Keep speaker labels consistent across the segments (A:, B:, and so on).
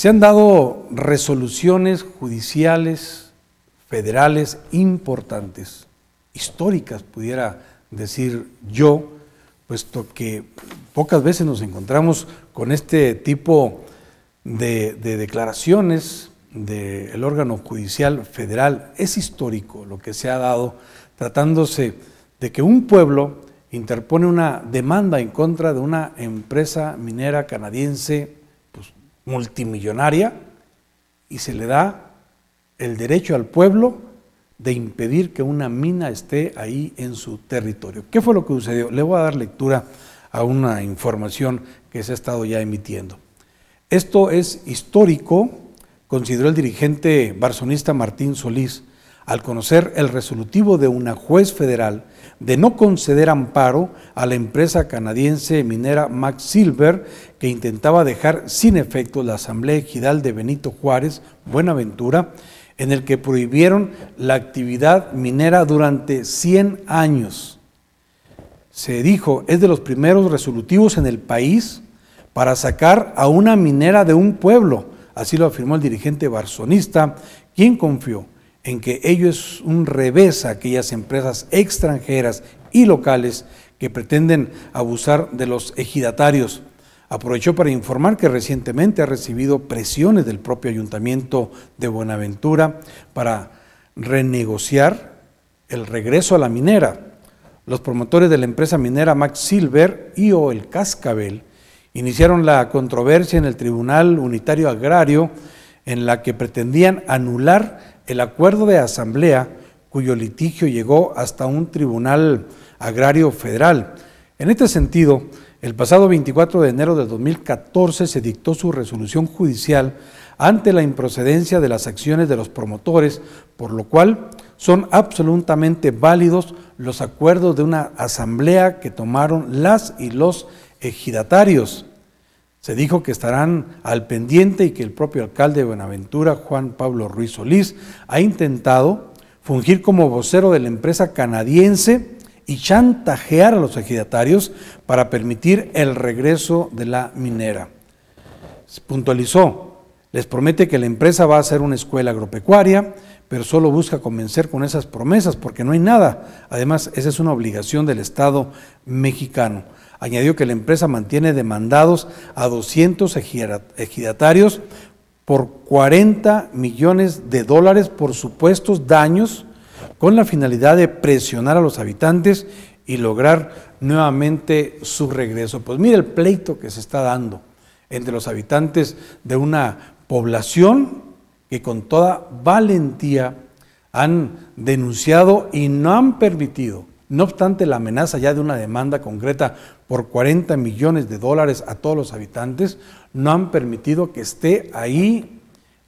A: Se han dado resoluciones judiciales, federales importantes, históricas, pudiera decir yo, puesto que pocas veces nos encontramos con este tipo de, declaraciones del órgano judicial federal. Es histórico lo que se ha dado tratándose de que un pueblo interpone una demanda en contra de una empresa minera canadiense multimillonaria y se le da el derecho al pueblo de impedir que una mina esté ahí en su territorio. ¿Qué fue lo que sucedió? Le voy a dar lectura a una información que se ha estado ya emitiendo. Esto es histórico, consideró el dirigente barsonista Martín Solís, al conocer el resolutivo de una juez federal de no conceder amparo a la empresa canadiense minera Max Silver que intentaba dejar sin efecto la Asamblea Ejidal de Benito Juárez, Buenaventura, en el que prohibieron la actividad minera durante 100 años. Se dijo, es de los primeros resolutivos en el país para sacar a una minera de un pueblo, así lo afirmó el dirigente barzonista, quien confió en que ello es un revés a aquellas empresas extranjeras y locales que pretenden abusar de los ejidatarios. Aprovechó para informar que recientemente ha recibido presiones del propio ayuntamiento de Buenaventura para renegociar el regreso a la minera. Los promotores de la empresa minera Max Silver y o el Cascabel iniciaron la controversia en el Tribunal Unitario Agrario en la que pretendían anular el acuerdo de asamblea cuyo litigio llegó hasta un tribunal agrario federal. En este sentido, el pasado 24 de enero de 2014 se dictó su resolución judicial ante la improcedencia de las acciones de los promotores, por lo cual son absolutamente válidos los acuerdos de una asamblea que tomaron las y los ejidatarios. Se dijo que estarán al pendiente y que el propio alcalde de Buenaventura, Juan Pablo Ruiz Solís, ha intentado fungir como vocero de la empresa canadiense y chantajear a los ejidatarios para permitir el regreso de la minera. Puntualizó, les promete que la empresa va a ser una escuela agropecuaria, pero solo busca convencer con esas promesas porque no hay nada. Además, esa es una obligación del Estado mexicano. Añadió que la empresa mantiene demandados a 200 ejidatarios por 40 millones de dólares por supuestos daños con la finalidad de presionar a los habitantes y lograr nuevamente su regreso. Pues mire el pleito que se está dando entre los habitantes de una población que con toda valentía han denunciado y no han permitido, no obstante la amenaza ya de una demanda concreta por 40 millones de dólares a todos los habitantes, no han permitido que esté ahí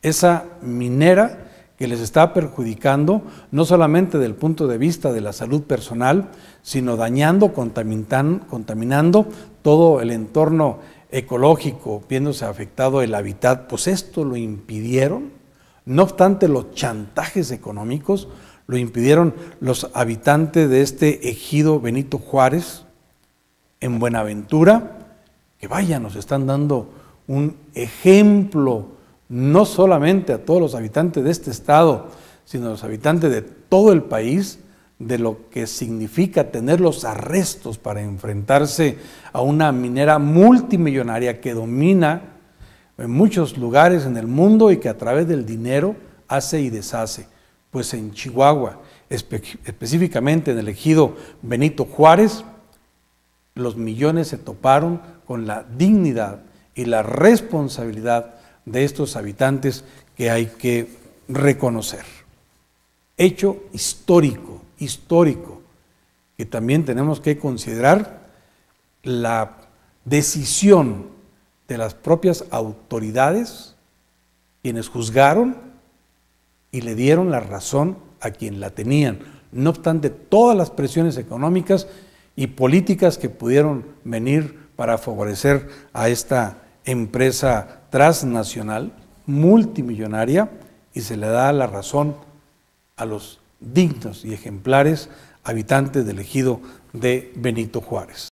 A: esa minera que les está perjudicando, no solamente del punto de vista de la salud personal, sino dañando, contaminando todo el entorno ecológico, viéndose afectado el hábitat, pues esto lo impidieron. No obstante los chantajes económicos, lo impidieron los habitantes de este ejido Benito Juárez, en Buenaventura, que vaya, nos están dando un ejemplo, no solamente a todos los habitantes de este estado, sino a los habitantes de todo el país, de lo que significa tener los arrestos para enfrentarse a una minera multimillonaria que domina en muchos lugares en el mundo y que a través del dinero hace y deshace. Pues en Chihuahua, específicamente en el ejido Benito Juárez, los millones se toparon con la dignidad y la responsabilidad de estos habitantes que hay que reconocer. Hecho histórico, histórico, que también tenemos que considerar la decisión de las propias autoridades, quienes juzgaron y le dieron la razón a quien la tenían, no obstante todas las presiones económicas y políticas que pudieron venir para favorecer a esta empresa transnacional, multimillonaria, y se le da la razón a los dignos y ejemplares habitantes del ejido de Benito Juárez.